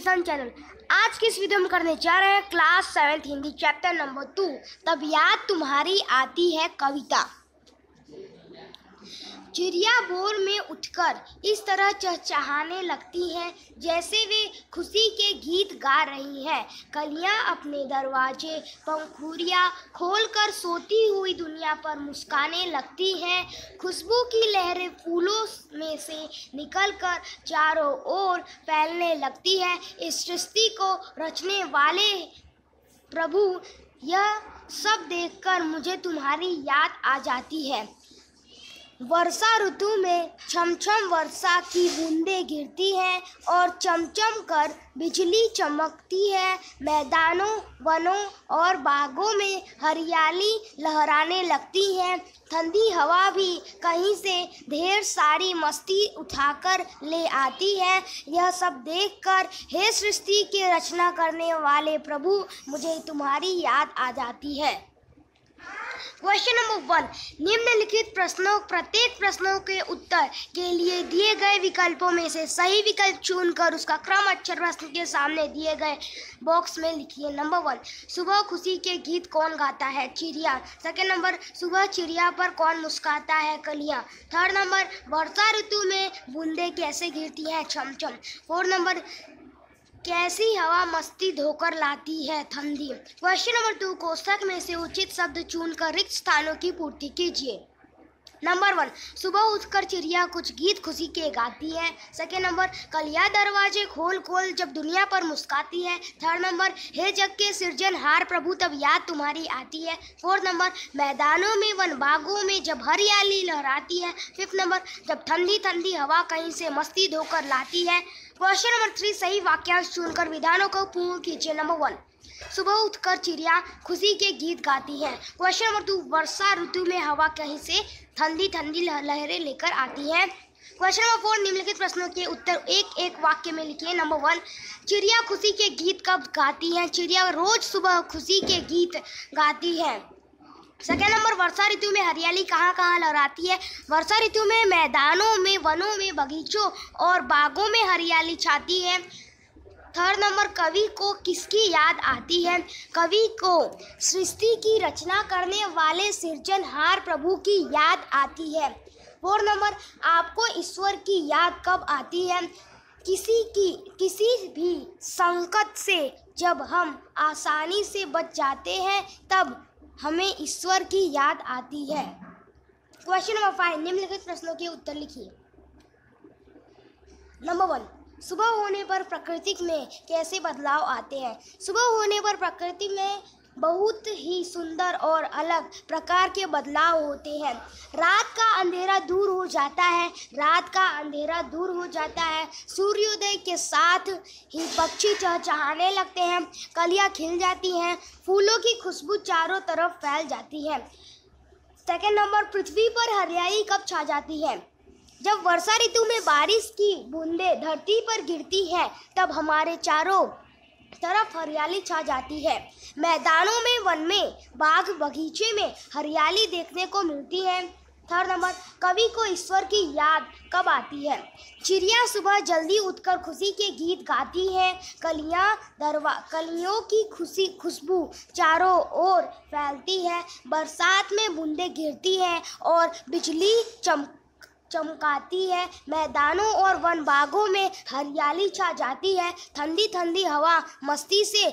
education channel आज की इस वीडियो में करने जा रहे हैं class seventh Hindi chapter number two तब याद तुम्हारी आती है कविता चिड़िया भोर में उठकर इस तरह चहचहाने लगती हैं जैसे वे खुशी के गीत गा रही हैं कलियां अपने दरवाजे पंखुरिया खोलकर सोती हुई दुनिया पर मुस्काने लगती हैं खुशबू की लहरें फूलों में से निकलकर चारों ओर फैलने लगती है इस सृष्टि को रचने वाले प्रभु यह सब देखकर मुझे तुम्हारी याद आ जाती है वर्षा ऋतु में छमछम वर्षा की बूंदें गिरती हैं और चमचम कर बिजली चमकती है मैदानों वनों और बागों में हरियाली लहराने लगती है ठंडी हवा भी कहीं से ढेर सारी मस्ती उठाकर ले आती है यह सब देखकर हे सृष्टि के रचना करने वाले प्रभु मुझे तुम्हारी याद आ जाती है क्वेश्चन नंबर वन निम्नलिखित प्रश्नों प्रत्येक प्रश्नों के उत्तर के लिए दिए गए विकल्पों में से सही विकल्प चुनकर उसका क्रम अक्षर प्रश्न के सामने दिए गए बॉक्स में लिखिए नंबर वन सुबह खुशी के गीत कौन गाता है चिड़िया सेकेंड नंबर सुबह चिड़िया पर कौन मुस्काता है कलिया थर्ड नंबर वर्षा ऋतु में बूंदे कैसे गिरती हैं छमछम फोर्थ नंबर कैसी हवा मस्ती धोकर लाती है ठंडी क्वेश्चन नंबर टू कोष्टक में से उचित शब्द चुनकर रिक्त स्थानों की पूर्ति कीजिए नंबर वन सुबह उठकर चिड़िया कुछ गीत खुशी के गाती है सेकेंड नंबर कलिया दरवाजे खोल खोल जब दुनिया पर मुस्काती है थर्ड नंबर हे जग के सृजन हार प्रभु तब याद तुम्हारी आती है फोर्थ नंबर मैदानों में वन बागों में जब हरियाली लहराती है फिफ्थ नंबर जब ठंडी ठंडी हवा कहीं से मस्ती धोकर लाती है क्वेश्चन नंबर थ्री सही वाक्यांश चुनकर विधानों को पूर्ण कीजिए नंबर वन सुबह उठकर चिड़िया खुशी के गीत गाती है क्वेश्चन नंबर टू वर्षा ऋतु में हवा कहीं से ठंडी ठंडी लहरें लेकर आती है क्वेश्चन नंबर फोर निम्नलिखित प्रश्नों के उत्तर एक एक वाक्य में लिखिए नंबर वन चिड़िया खुशी के गीत कब गाती है चिड़िया रोज सुबह खुशी के गीत गाती है सेकेंड नंबर वर्षा ऋतु में हरियाली कहाँ कहाँ लहराती है वर्षा ऋतु में मैदानों में वनों में बगीचों और बागों में हरियाली छाती है थर्ड नंबर कवि को किसकी याद आती है कवि को सृष्टि की रचना करने वाले सृजनहार प्रभु की याद आती है फोर्थ नंबर आपको ईश्वर की याद कब आती है किसी की किसी भी संकट से जब हम आसानी से बच जाते हैं तब हमें ईश्वर की याद आती है क्वेश्चन नंबर फाइव निम्नलिखित प्रश्नों के उत्तर लिखिए नंबर वन सुबह होने पर प्रकृति में कैसे बदलाव आते हैं सुबह होने पर प्रकृति में बहुत ही सुंदर और अलग प्रकार के बदलाव होते हैं रात का अंधेरा दूर हो जाता है रात का अंधेरा दूर हो जाता है सूर्योदय के साथ ही पक्षी चहचहाने लगते हैं कलियां खिल जाती हैं फूलों की खुशबू चारों तरफ फैल जाती है सेकेंड नंबर पृथ्वी पर हरियाली कब छा जाती है जब वर्षा ऋतु में बारिश की बूंदे धरती पर गिरती है तब हमारे चारों तरफ हरियाली छा जाती है मैदानों में वन में बाग बगीचे में हरियाली देखने को मिलती है थर्ड नंबर कवि को ईश्वर की याद कब आती है चिड़िया सुबह जल्दी उठकर खुशी के गीत गाती है कलियाँ दरवा कलियों की खुशी खुशबू चारों ओर फैलती है बरसात में बूंदें गिरती है और बिजली चमक चमकाती है मैदानों और वन बागों में हरियाली छा जाती है ठंडी ठंडी हवा मस्ती से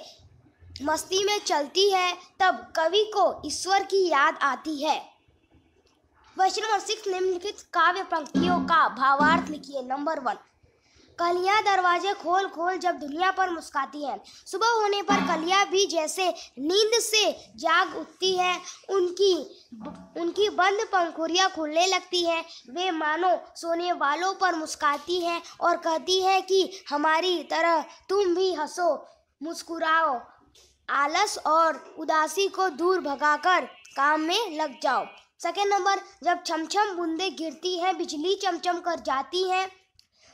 मस्ती में चलती है तब कवि को ईश्वर की याद आती है क्वेश्चन सिक्स निम्नलिखित काव्य पंक्तियों का भावार्थ लिखिए नंबर वन कलिया दरवाजे खोल खोल जब दुनिया पर मुस्काती हैं सुबह होने पर कलिया भी जैसे नींद से जाग उठती है उनकी उनकी बंद पंखुड़ियाँ खुलने लगती हैं वे मानो सोने वालों पर मुस्काती हैं और कहती हैं कि हमारी तरह तुम भी हंसो मुस्कुराओ आलस और उदासी को दूर भगाकर काम में लग जाओ सेकेंड नंबर जब छमछम बूंदें गिरती हैं बिजली चमचम कर जाती हैं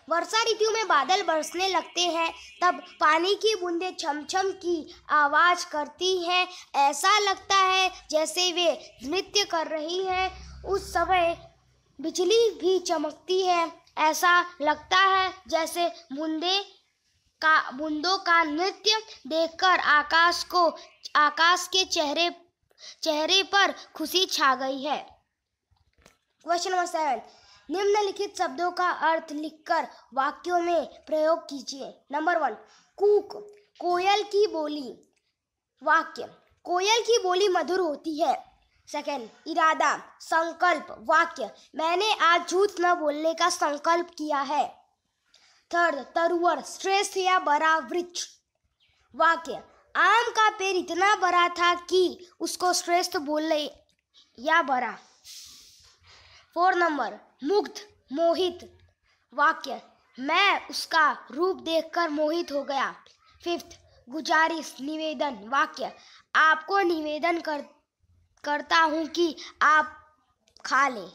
वर्षा ऋतु में बादल बरसने लगते हैं तब पानी की बूंदें छमछम की आवाज़ करती हैं ऐसा लगता है जैसे वे नृत्य कर रही हैं उस समय बिजली भी चमकती है ऐसा लगता है जैसे बूंदे का बूंदों का नृत्य देखकर आकाश को आकाश के चेहरे चेहरे पर खुशी छा गई है क्वेश्चन नंबर सेवन निम्नलिखित शब्दों का अर्थ लिखकर वाक्यों में प्रयोग कीजिए नंबर वन कूक कोयल की बोली वाक्य कोयल की बोली मधुर होती है सेकेंड इरादा संकल्प वाक्य मैंने आज झूठ न बोलने का संकल्प किया है थर्ड तरुअर श्रेष्ठ या बड़ा वृक्ष वाक्य आम का पेड़ इतना बड़ा था कि उसको श्रेष्ठ बोले या बड़ा फोर नंबर मुग्ध मोहित वाक्य मैं उसका रूप देखकर मोहित हो गया फिफ्थ गुजारिश निवेदन वाक्य आपको निवेदन कर करता हूँ कि आप खा लें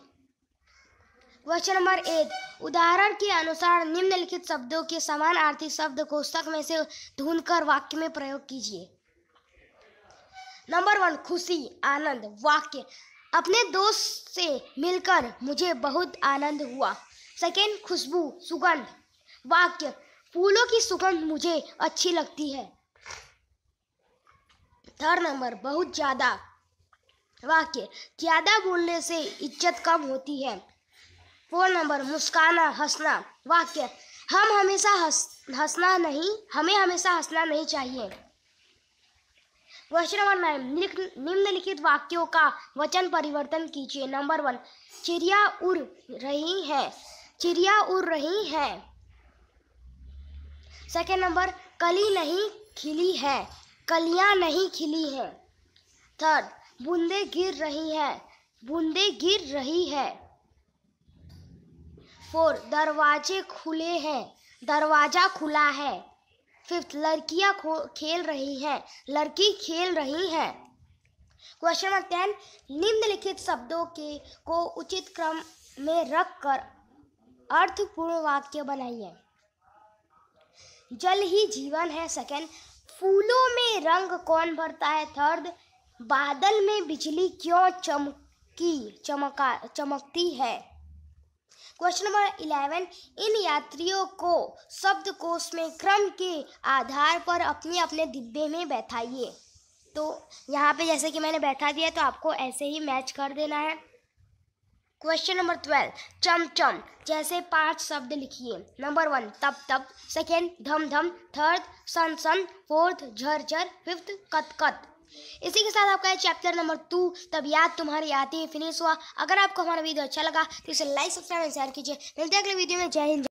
क्वेश्चन नंबर एट उदाहरण के अनुसार निम्नलिखित शब्दों के समान आर्थिक शब्द कोष्टक में से ढूंढ कर वाक्य में प्रयोग कीजिए नंबर वन खुशी आनंद वाक्य अपने दोस्त से मिलकर मुझे बहुत आनंद हुआ सेकेंड खुशबू सुगंध वाक्य फूलों की सुगंध मुझे अच्छी लगती है थर्ड नंबर बहुत ज़्यादा वाक्य ज़्यादा बोलने से इज्जत कम होती है फोर नंबर मुस्काना हंसना वाक्य हम हमेशा हंस हंसना नहीं हमें हमेशा हंसना नहीं चाहिए प्रश्न वन निम्नलिखित वाक्यों का वचन परिवर्तन कीजिए नंबर वन चिड़िया उड़ रही है चिड़िया उड़ रही है सेकेंड नंबर कली नहीं खिली है कलियां नहीं खिली हैं थर्ड बूंदे गिर रही है बूंदे गिर रही है फोर दरवाजे खुले हैं दरवाजा खुला है फिफ्थ लड़कियां खेल रही हैं लड़की खेल रही है क्वेश्चन नंबर टेन निम्नलिखित शब्दों के को उचित क्रम में रखकर अर्थपूर्ण वाक्य बनाइए जल ही जीवन है सेकेंड फूलों में रंग कौन भरता है थर्ड बादल में बिजली क्यों चमकी चमका चमकती है क्वेश्चन नंबर इलेवन इन यात्रियों को शब्द कोश में क्रम के आधार पर अपने अपने डिब्बे में बैठाइए तो यहाँ पे जैसे कि मैंने बैठा दिया तो आपको ऐसे ही मैच कर देना है क्वेश्चन नंबर ट्वेल्व चम चम जैसे पांच शब्द लिखिए नंबर वन तप तप सेकेंड धम धम थर्ड सन सन फोर्थ झर झर फिफ्थ कत कत इसी के साथ आपका चैप्टर नंबर टू तब याद तुम्हारी आती है फिनिश हुआ अगर आपको हमारा वीडियो अच्छा लगा तो इसे लाइक सब्सक्राइब एंड शेयर कीजिए मिलते हैं अगले वीडियो में जय हिंद